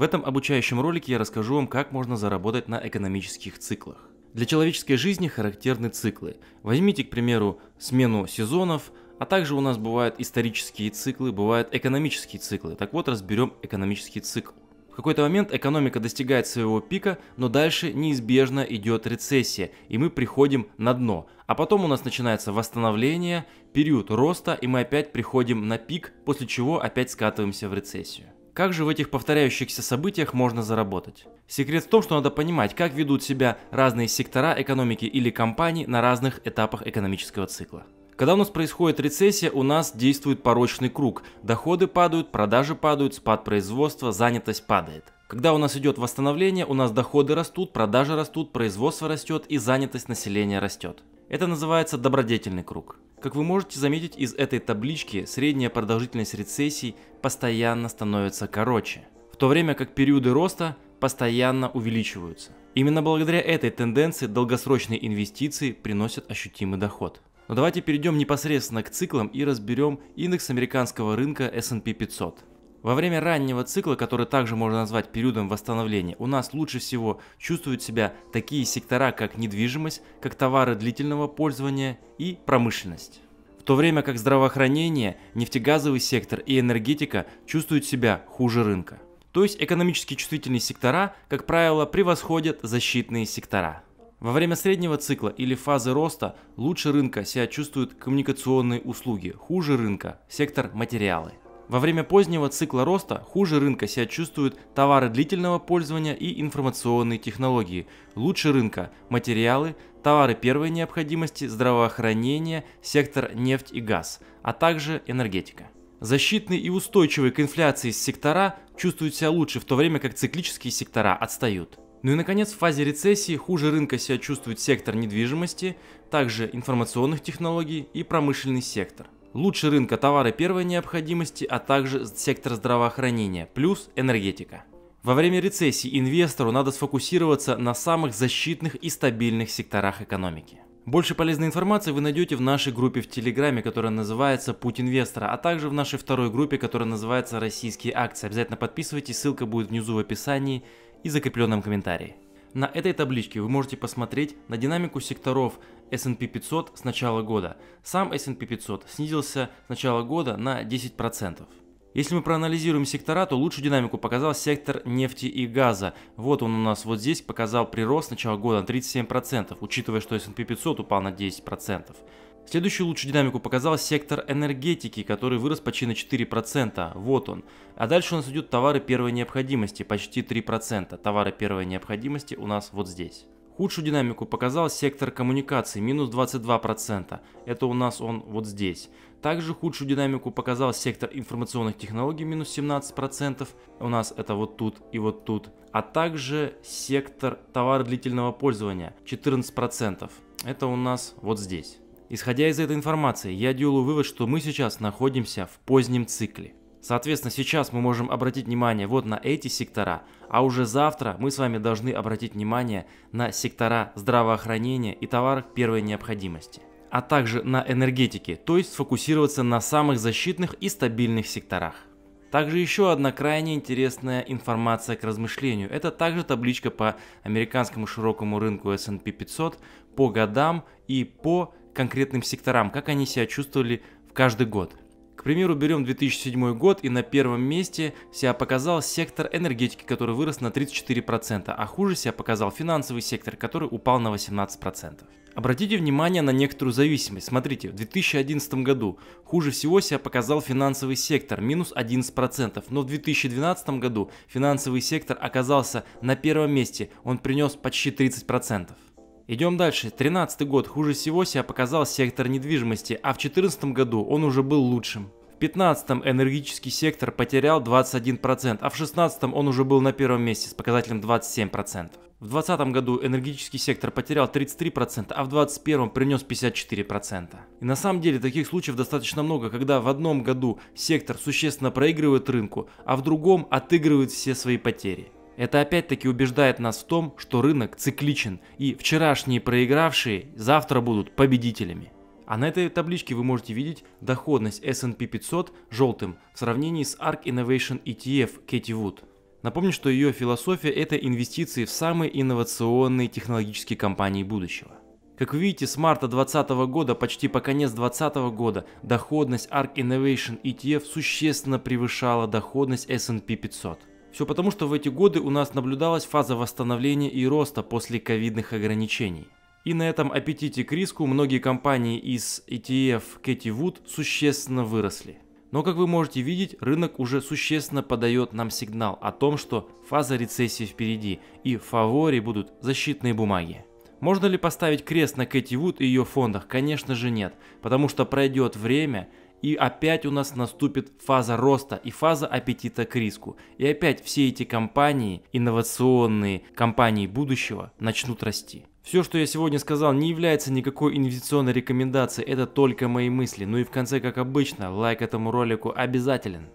В этом обучающем ролике я расскажу вам, как можно заработать на экономических циклах. Для человеческой жизни характерны циклы. Возьмите, к примеру, смену сезонов, а также у нас бывают исторические циклы, бывают экономические циклы. Так вот, разберем экономический цикл. В какой-то момент экономика достигает своего пика, но дальше неизбежно идет рецессия, и мы приходим на дно. А потом у нас начинается восстановление, период роста, и мы опять приходим на пик, после чего опять скатываемся в рецессию. Как же в этих повторяющихся событиях можно заработать? Секрет в том, что надо понимать, как ведут себя разные сектора экономики или компании на разных этапах экономического цикла. Когда у нас происходит рецессия, у нас действует порочный круг. Доходы падают, продажи падают, спад производства, занятость падает. Когда у нас идет восстановление, у нас доходы растут, продажи растут, производство растет и занятость населения растет. Это называется добродетельный круг. Как вы можете заметить из этой таблички, средняя продолжительность рецессий постоянно становится короче, в то время как периоды роста постоянно увеличиваются. Именно благодаря этой тенденции долгосрочные инвестиции приносят ощутимый доход. Но давайте перейдем непосредственно к циклам и разберем индекс американского рынка S&P 500. Во время раннего цикла, который также можно назвать периодом восстановления, у нас лучше всего чувствуют себя такие сектора, как недвижимость, как товары длительного пользования и промышленность. В то время как здравоохранение, нефтегазовый сектор и энергетика чувствуют себя хуже рынка. То есть экономически чувствительные сектора, как правило, превосходят защитные сектора. Во время среднего цикла или фазы роста лучше рынка себя чувствуют коммуникационные услуги, хуже рынка – сектор материалы. Во время позднего цикла роста хуже рынка себя чувствуют товары длительного пользования и информационные технологии, лучше рынка – материалы, товары первой необходимости, здравоохранение, сектор нефть и газ, а также энергетика. Защитные и устойчивые к инфляции сектора чувствуют себя лучше, в то время как циклические сектора отстают. Ну и наконец, в фазе рецессии хуже рынка себя чувствует сектор недвижимости, также информационных технологий и промышленный сектор – лучше рынка товары первой необходимости, а также сектор здравоохранения, плюс энергетика. Во время рецессии инвестору надо сфокусироваться на самых защитных и стабильных секторах экономики. Больше полезной информации вы найдете в нашей группе в Телеграме, которая называется «Путь инвестора», а также в нашей второй группе, которая называется «Российские акции». Обязательно подписывайтесь, ссылка будет внизу в описании и закрепленном комментарии. На этой табличке вы можете посмотреть на динамику секторов S&P 500 с начала года. Сам S&P 500 снизился с начала года на 10%. Если мы проанализируем сектора, то лучшую динамику показал сектор нефти и газа. Вот он у нас вот здесь показал прирост с начала года на 37%, учитывая, что S&P 500 упал на 10%. Следующую лучшую динамику показал сектор энергетики, который вырос почти на 4%, вот он. А дальше у нас идут товары первой необходимости, почти 3%. Товары первой необходимости у нас вот здесь. Худшую динамику показал сектор коммуникаций, минус 22%. Это у нас он вот здесь. Также худшую динамику показал сектор информационных технологий, минус 17%. У нас это вот тут и вот тут. А также сектор товара длительного пользования, 14%. Это у нас вот здесь. Исходя из этой информации, я делаю вывод, что мы сейчас находимся в позднем цикле. Соответственно, сейчас мы можем обратить внимание вот на эти сектора, а уже завтра мы с вами должны обратить внимание на сектора здравоохранения и товаров первой необходимости, а также на энергетике, то есть сфокусироваться на самых защитных и стабильных секторах. Также еще одна крайне интересная информация к размышлению. Это также табличка по американскому широкому рынку S&P 500 по годам и по конкретным секторам, как они себя чувствовали в каждый год. К примеру, берем 2007 год и на первом месте себя показал сектор энергетики, который вырос на 34%, а хуже себя показал финансовый сектор, который упал на 18%. Обратите внимание на некоторую зависимость. Смотрите, в 2011 году хуже всего себя показал финансовый сектор, минус 11%, но в 2012 году финансовый сектор оказался на первом месте, он принес почти 30%. Идем дальше. 13 год хуже всего себя показал сектор недвижимости, а в 2014 году он уже был лучшим. В 2015 энергетический сектор потерял 21%, а в 2016 он уже был на первом месте с показателем 27%. В 2020 году энергетический сектор потерял 33%, а в 2021 принес 54%. И на самом деле таких случаев достаточно много, когда в одном году сектор существенно проигрывает рынку, а в другом отыгрывает все свои потери. Это опять-таки убеждает нас в том, что рынок цикличен, и вчерашние проигравшие завтра будут победителями. А на этой табличке вы можете видеть доходность S&P 500 желтым в сравнении с ARK Innovation ETF Кэти Вуд. Напомню, что ее философия – это инвестиции в самые инновационные технологические компании будущего. Как вы видите, с марта 2020 года почти по конец 2020 года доходность ARK Innovation ETF существенно превышала доходность S&P 500. Все потому, что в эти годы у нас наблюдалась фаза восстановления и роста после ковидных ограничений. И на этом аппетите к риску многие компании из ETF Кэти Вуд существенно выросли. Но, как вы можете видеть, рынок уже существенно подает нам сигнал о том, что фаза рецессии впереди и в фаворе будут защитные бумаги. Можно ли поставить крест на Кэти Вуд и ее фондах? Конечно же нет, потому что пройдет время и опять у нас наступит фаза роста и фаза аппетита к риску. И опять все эти компании, инновационные компании будущего, начнут расти. Все, что я сегодня сказал, не является никакой инвестиционной рекомендацией, это только мои мысли. Ну и в конце, как обычно, лайк этому ролику обязателен.